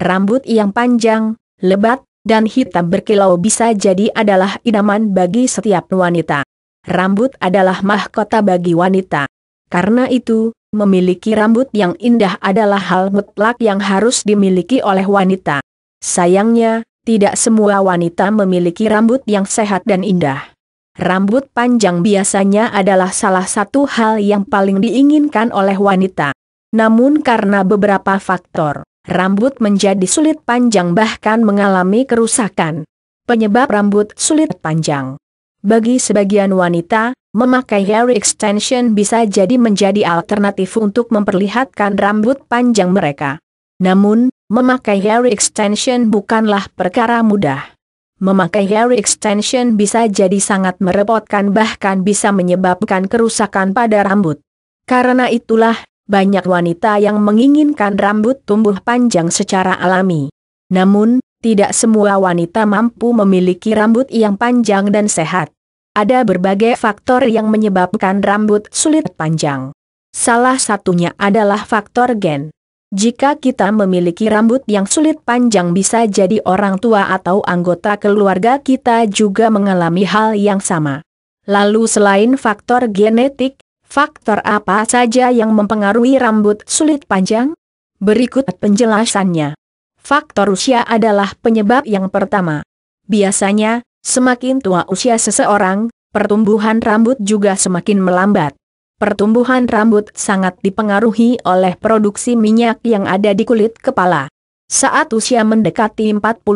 rambut yang panjang, lebat, dan hitam berkilau bisa jadi adalah idaman bagi setiap wanita. Rambut adalah mahkota bagi wanita. Karena itu, memiliki rambut yang indah adalah hal mutlak yang harus dimiliki oleh wanita. Sayangnya, tidak semua wanita memiliki rambut yang sehat dan indah. Rambut panjang biasanya adalah salah satu hal yang paling diinginkan oleh wanita. Namun karena beberapa faktor, rambut menjadi sulit panjang bahkan mengalami kerusakan. Penyebab rambut sulit panjang. Bagi sebagian wanita, memakai hair extension bisa jadi menjadi alternatif untuk memperlihatkan rambut panjang mereka. Namun, memakai hair extension bukanlah perkara mudah. Memakai hair extension bisa jadi sangat merepotkan bahkan bisa menyebabkan kerusakan pada rambut. Karena itulah, banyak wanita yang menginginkan rambut tumbuh panjang secara alami. Namun, tidak semua wanita mampu memiliki rambut yang panjang dan sehat. Ada berbagai faktor yang menyebabkan rambut sulit panjang. Salah satunya adalah faktor gen. Jika kita memiliki rambut yang sulit panjang bisa jadi orang tua atau anggota keluarga kita juga mengalami hal yang sama. Lalu selain faktor genetik, Faktor apa saja yang mempengaruhi rambut sulit panjang? Berikut penjelasannya. Faktor usia adalah penyebab yang pertama. Biasanya, semakin tua usia seseorang, pertumbuhan rambut juga semakin melambat. Pertumbuhan rambut sangat dipengaruhi oleh produksi minyak yang ada di kulit kepala. Saat usia mendekati 45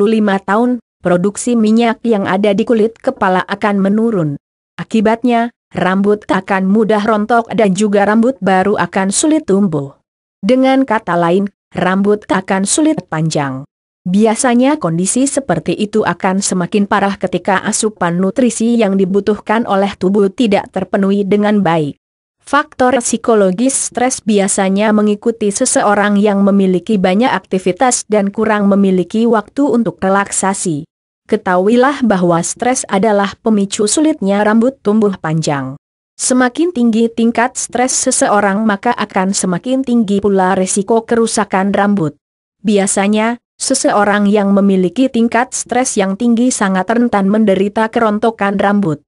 tahun, produksi minyak yang ada di kulit kepala akan menurun. Akibatnya, rambut akan mudah rontok dan juga rambut baru akan sulit tumbuh. Dengan kata lain, rambut akan sulit panjang. Biasanya kondisi seperti itu akan semakin parah ketika asupan nutrisi yang dibutuhkan oleh tubuh tidak terpenuhi dengan baik. Faktor psikologis stres biasanya mengikuti seseorang yang memiliki banyak aktivitas dan kurang memiliki waktu untuk relaksasi ketahuilah bahwa stres adalah pemicu sulitnya rambut tumbuh panjang. Semakin tinggi tingkat stres seseorang maka akan semakin tinggi pula resiko kerusakan rambut. Biasanya, seseorang yang memiliki tingkat stres yang tinggi sangat rentan menderita kerontokan rambut.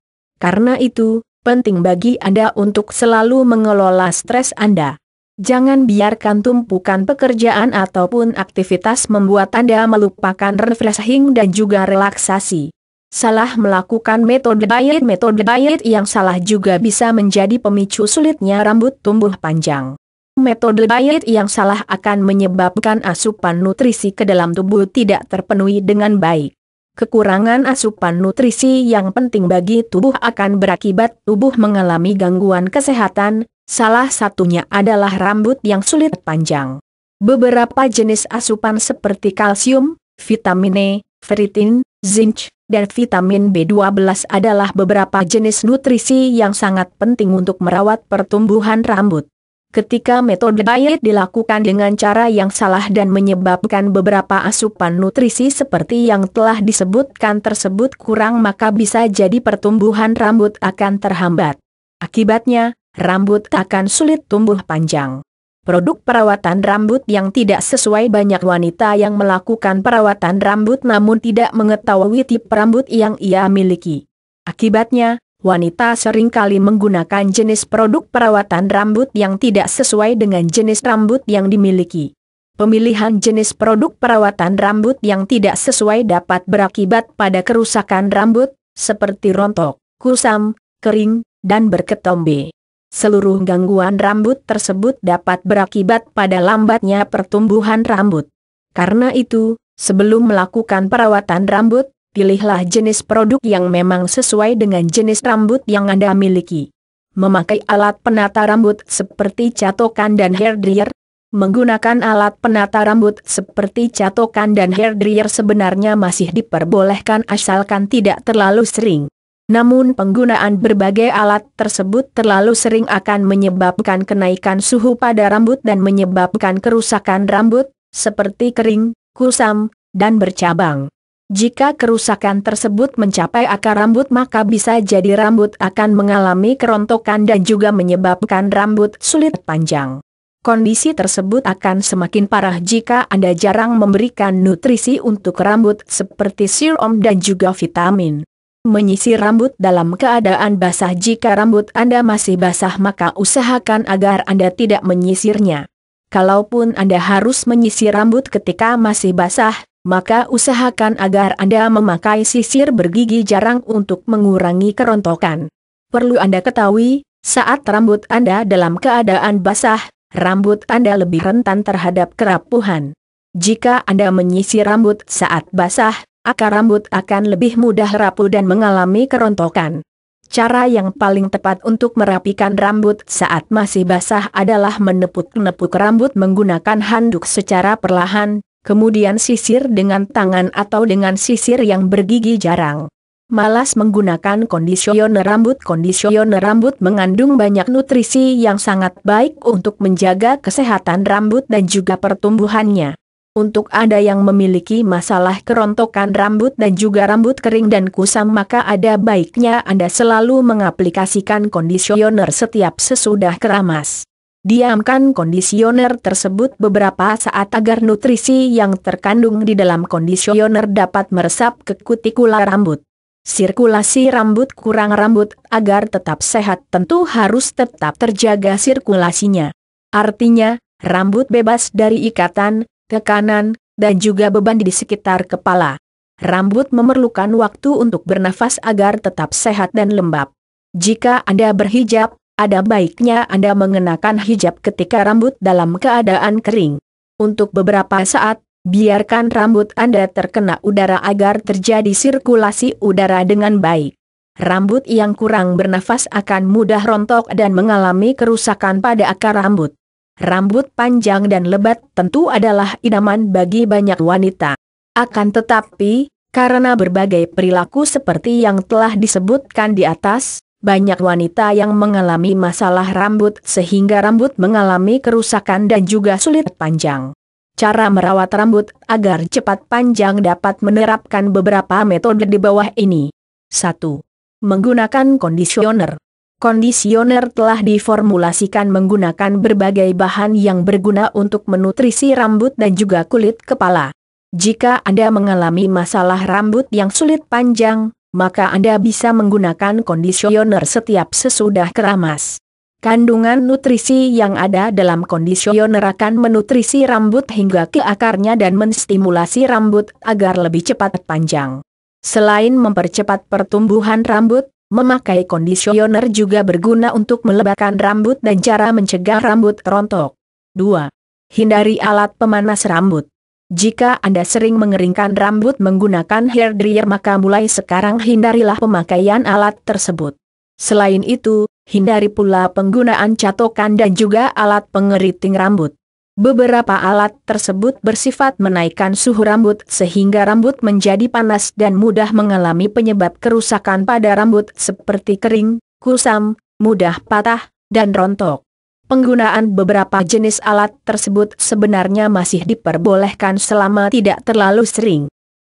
Karena itu, penting bagi Anda untuk selalu mengelola stres Anda. Jangan biarkan tumpukan pekerjaan ataupun aktivitas membuat Anda melupakan refreshing dan juga relaksasi. Salah melakukan metode diet Metode diet yang salah juga bisa menjadi pemicu sulitnya rambut tumbuh panjang. Metode diet yang salah akan menyebabkan asupan nutrisi ke dalam tubuh tidak terpenuhi dengan baik. Kekurangan asupan nutrisi yang penting bagi tubuh akan berakibat tubuh mengalami gangguan kesehatan, Salah satunya adalah rambut yang sulit panjang. Beberapa jenis asupan seperti kalsium, vitamin E, ferritin, zinc, dan vitamin B12 adalah beberapa jenis nutrisi yang sangat penting untuk merawat pertumbuhan rambut. Ketika metode diet dilakukan dengan cara yang salah dan menyebabkan beberapa asupan nutrisi seperti yang telah disebutkan tersebut kurang maka bisa jadi pertumbuhan rambut akan terhambat. Akibatnya, rambut akan sulit tumbuh panjang. Produk perawatan rambut yang tidak sesuai banyak wanita yang melakukan perawatan rambut namun tidak mengetahui tipe rambut yang ia miliki. Akibatnya, wanita seringkali menggunakan jenis produk perawatan rambut yang tidak sesuai dengan jenis rambut yang dimiliki. Pemilihan jenis produk perawatan rambut yang tidak sesuai dapat berakibat pada kerusakan rambut, seperti rontok, kusam, kering, dan berketombe seluruh gangguan rambut tersebut dapat berakibat pada lambatnya pertumbuhan rambut. Karena itu, sebelum melakukan perawatan rambut, pilihlah jenis produk yang memang sesuai dengan jenis rambut yang Anda miliki. Memakai alat penata rambut seperti catokan dan hair dryer, menggunakan alat penata rambut seperti catokan dan hair dryer sebenarnya masih diperbolehkan asalkan tidak terlalu sering. Namun penggunaan berbagai alat tersebut terlalu sering akan menyebabkan kenaikan suhu pada rambut dan menyebabkan kerusakan rambut, seperti kering, kusam, dan bercabang. Jika kerusakan tersebut mencapai akar rambut maka bisa jadi rambut akan mengalami kerontokan dan juga menyebabkan rambut sulit panjang. Kondisi tersebut akan semakin parah jika Anda jarang memberikan nutrisi untuk rambut seperti serum dan juga vitamin menyisir rambut dalam keadaan basah jika rambut Anda masih basah maka usahakan agar Anda tidak menyisirnya. Kalaupun Anda harus menyisir rambut ketika masih basah, maka usahakan agar Anda memakai sisir bergigi jarang untuk mengurangi kerontokan. Perlu Anda ketahui, saat rambut Anda dalam keadaan basah, rambut Anda lebih rentan terhadap kerapuhan. Jika Anda menyisir rambut saat basah, akar rambut akan lebih mudah rapuh dan mengalami kerontokan. Cara yang paling tepat untuk merapikan rambut saat masih basah adalah menepuk-nepuk rambut menggunakan handuk secara perlahan, kemudian sisir dengan tangan atau dengan sisir yang bergigi jarang. Malas menggunakan kondisioner rambut Kondisioner rambut mengandung banyak nutrisi yang sangat baik untuk menjaga kesehatan rambut dan juga pertumbuhannya. Untuk ada yang memiliki masalah kerontokan rambut dan juga rambut kering dan kusam maka ada baiknya Anda selalu mengaplikasikan kondisioner setiap sesudah keramas. Diamkan kondisioner tersebut beberapa saat agar nutrisi yang terkandung di dalam kondisioner dapat meresap ke kutikula rambut. Sirkulasi rambut kurang rambut agar tetap sehat tentu harus tetap terjaga sirkulasinya. Artinya, rambut bebas dari ikatan, ke kanan, dan juga beban di sekitar kepala. Rambut memerlukan waktu untuk bernafas agar tetap sehat dan lembab. Jika Anda berhijab, ada baiknya Anda mengenakan hijab ketika rambut dalam keadaan kering. Untuk beberapa saat, biarkan rambut Anda terkena udara agar terjadi sirkulasi udara dengan baik. Rambut yang kurang bernafas akan mudah rontok dan mengalami kerusakan pada akar rambut rambut panjang dan lebat tentu adalah idaman bagi banyak wanita. Akan tetapi, karena berbagai perilaku seperti yang telah disebutkan di atas, banyak wanita yang mengalami masalah rambut sehingga rambut mengalami kerusakan dan juga sulit panjang. Cara merawat rambut agar cepat panjang dapat menerapkan beberapa metode di bawah ini. 1. Menggunakan kondisioner. Kondisioner telah diformulasikan menggunakan berbagai bahan yang berguna untuk menutrisi rambut dan juga kulit kepala. Jika Anda mengalami masalah rambut yang sulit panjang, maka Anda bisa menggunakan kondisioner setiap sesudah keramas. Kandungan nutrisi yang ada dalam kondisioner akan menutrisi rambut hingga ke akarnya dan menstimulasi rambut agar lebih cepat panjang. Selain mempercepat pertumbuhan rambut, Memakai kondisioner juga berguna untuk melebarkan rambut dan cara mencegah rambut rontok. 2. Hindari alat pemanas rambut. Jika Anda sering mengeringkan rambut menggunakan hair dryer maka mulai sekarang hindarilah pemakaian alat tersebut. Selain itu, hindari pula penggunaan catokan dan juga alat pengeriting rambut. Beberapa alat tersebut bersifat menaikkan suhu rambut sehingga rambut menjadi panas dan mudah mengalami penyebab kerusakan pada rambut seperti kering, kusam, mudah patah, dan rontok. Penggunaan beberapa jenis alat tersebut sebenarnya masih diperbolehkan selama tidak terlalu sering.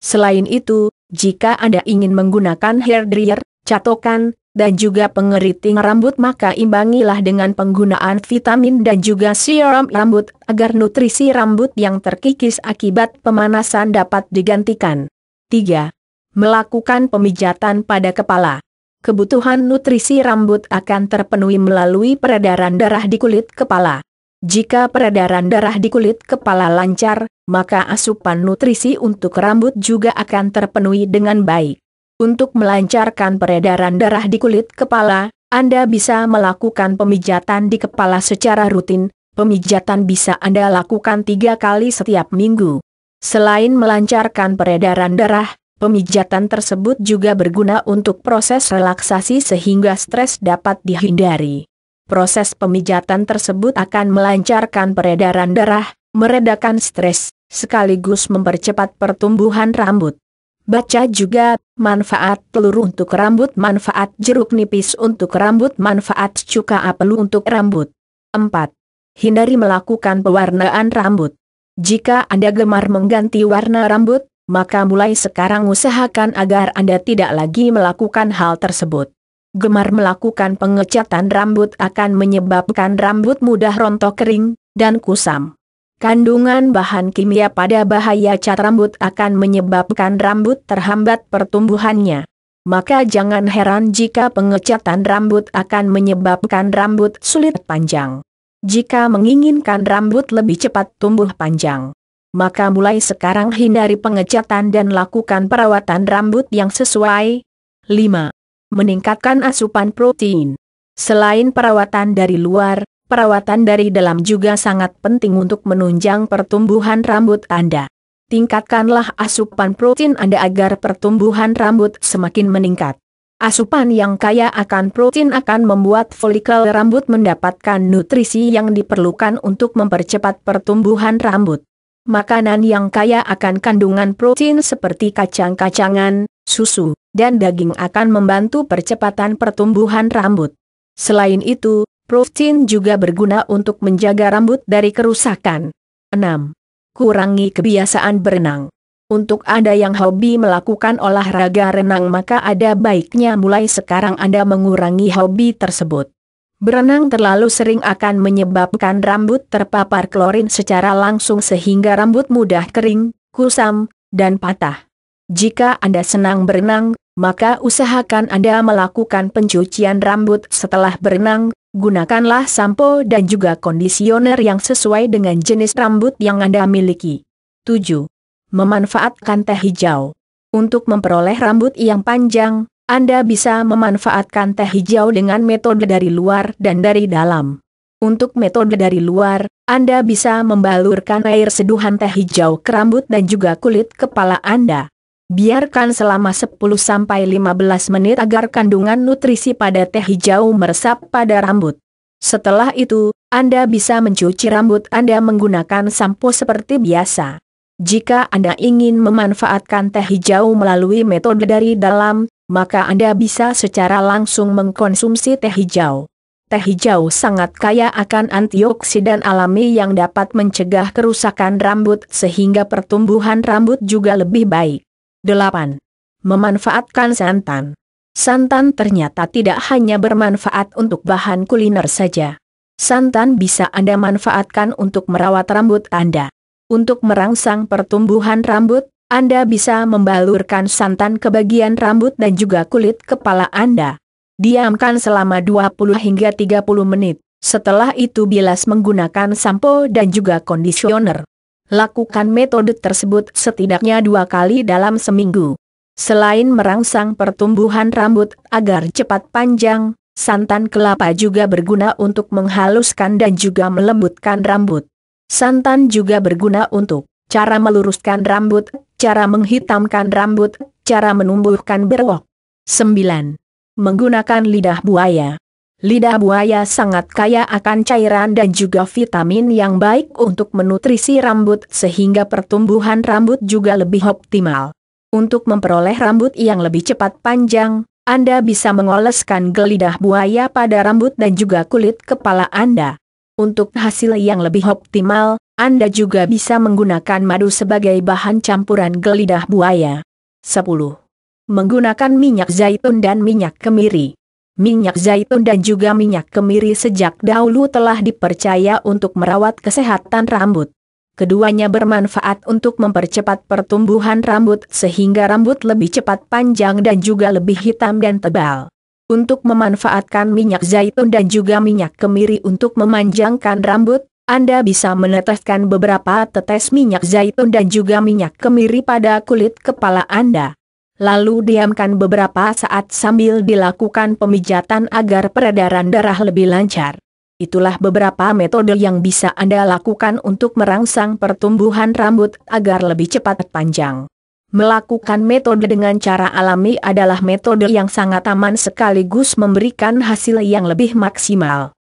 Selain itu, jika Anda ingin menggunakan hair dryer, catokan, dan juga pengeriting rambut maka imbangilah dengan penggunaan vitamin dan juga serum rambut agar nutrisi rambut yang terkikis akibat pemanasan dapat digantikan. 3. Melakukan pemijatan pada kepala kebutuhan nutrisi rambut akan terpenuhi melalui peredaran darah di kulit kepala. Jika peredaran darah di kulit kepala lancar, maka asupan nutrisi untuk rambut juga akan terpenuhi dengan baik. Untuk melancarkan peredaran darah di kulit kepala, Anda bisa melakukan pemijatan di kepala secara rutin. Pemijatan bisa Anda lakukan tiga kali setiap minggu. Selain melancarkan peredaran darah, pemijatan tersebut juga berguna untuk proses relaksasi sehingga stres dapat dihindari. Proses pemijatan tersebut akan melancarkan peredaran darah, meredakan stres, sekaligus mempercepat pertumbuhan rambut. Baca juga, manfaat telur untuk rambut manfaat jeruk nipis untuk rambut manfaat cuka apel untuk rambut. 4. Hindari melakukan pewarnaan rambut. Jika Anda gemar mengganti warna rambut, maka mulai sekarang usahakan agar Anda tidak lagi melakukan hal tersebut. Gemar melakukan pengecatan rambut akan menyebabkan rambut mudah rontok kering, dan kusam. Kandungan bahan kimia pada bahaya cat rambut akan menyebabkan rambut terhambat pertumbuhannya. Maka jangan heran jika pengecatan rambut akan menyebabkan rambut sulit panjang. Jika menginginkan rambut lebih cepat tumbuh panjang, maka mulai sekarang hindari pengecatan dan lakukan perawatan rambut yang sesuai. 5. Meningkatkan asupan protein. Selain perawatan dari luar, perawatan dari dalam juga sangat penting untuk menunjang pertumbuhan rambut Anda. Tingkatkanlah asupan protein Anda agar pertumbuhan rambut semakin meningkat. Asupan yang kaya akan protein akan membuat folikel rambut mendapatkan nutrisi yang diperlukan untuk mempercepat pertumbuhan rambut. Makanan yang kaya akan kandungan protein seperti kacang-kacangan, susu, dan daging akan membantu percepatan pertumbuhan rambut. Selain itu, Protein juga berguna untuk menjaga rambut dari kerusakan. 6. Kurangi kebiasaan berenang. Untuk Anda yang hobi melakukan olahraga renang maka ada baiknya mulai sekarang Anda mengurangi hobi tersebut. Berenang terlalu sering akan menyebabkan rambut terpapar klorin secara langsung sehingga rambut mudah kering, kusam, dan patah. Jika Anda senang berenang, maka usahakan Anda melakukan pencucian rambut setelah berenang, gunakanlah sampo dan juga kondisioner yang sesuai dengan jenis rambut yang Anda miliki. 7. Memanfaatkan teh hijau. Untuk memperoleh rambut yang panjang, Anda bisa memanfaatkan teh hijau dengan metode dari luar dan dari dalam. Untuk metode dari luar, Anda bisa membalurkan air seduhan teh hijau ke rambut dan juga kulit kepala Anda. Biarkan selama 10-15 menit agar kandungan nutrisi pada teh hijau meresap pada rambut. Setelah itu, Anda bisa mencuci rambut Anda menggunakan sampo seperti biasa. Jika Anda ingin memanfaatkan teh hijau melalui metode dari dalam, maka Anda bisa secara langsung mengkonsumsi teh hijau. Teh hijau sangat kaya akan antioksidan alami yang dapat mencegah kerusakan rambut sehingga pertumbuhan rambut juga lebih baik. 8. Memanfaatkan santan. Santan ternyata tidak hanya bermanfaat untuk bahan kuliner saja. Santan bisa Anda manfaatkan untuk merawat rambut Anda. Untuk merangsang pertumbuhan rambut, Anda bisa membalurkan santan ke bagian rambut dan juga kulit kepala Anda. Diamkan selama 20 hingga 30 menit. Setelah itu bilas menggunakan sampo dan juga kondisioner. Lakukan metode tersebut setidaknya dua kali dalam seminggu. Selain merangsang pertumbuhan rambut agar cepat panjang, santan kelapa juga berguna untuk menghaluskan dan juga melembutkan rambut. Santan juga berguna untuk cara meluruskan rambut, cara menghitamkan rambut, cara menumbuhkan berwok. 9. Menggunakan lidah buaya Lidah buaya sangat kaya akan cairan dan juga vitamin yang baik untuk menutrisi rambut sehingga pertumbuhan rambut juga lebih optimal. Untuk memperoleh rambut yang lebih cepat panjang, Anda bisa mengoleskan lidah buaya pada rambut dan juga kulit kepala Anda. Untuk hasil yang lebih optimal, Anda juga bisa menggunakan madu sebagai bahan campuran lidah buaya. 10. Menggunakan minyak zaitun dan minyak kemiri minyak zaitun dan juga minyak kemiri sejak dahulu telah dipercaya untuk merawat kesehatan rambut. Keduanya bermanfaat untuk mempercepat pertumbuhan rambut sehingga rambut lebih cepat panjang dan juga lebih hitam dan tebal. Untuk memanfaatkan minyak zaitun dan juga minyak kemiri untuk memanjangkan rambut, Anda bisa meneteskan beberapa tetes minyak zaitun dan juga minyak kemiri pada kulit kepala Anda lalu diamkan beberapa saat sambil dilakukan pemijatan agar peredaran darah lebih lancar. Itulah beberapa metode yang bisa Anda lakukan untuk merangsang pertumbuhan rambut agar lebih cepat panjang. Melakukan metode dengan cara alami adalah metode yang sangat aman sekaligus memberikan hasil yang lebih maksimal.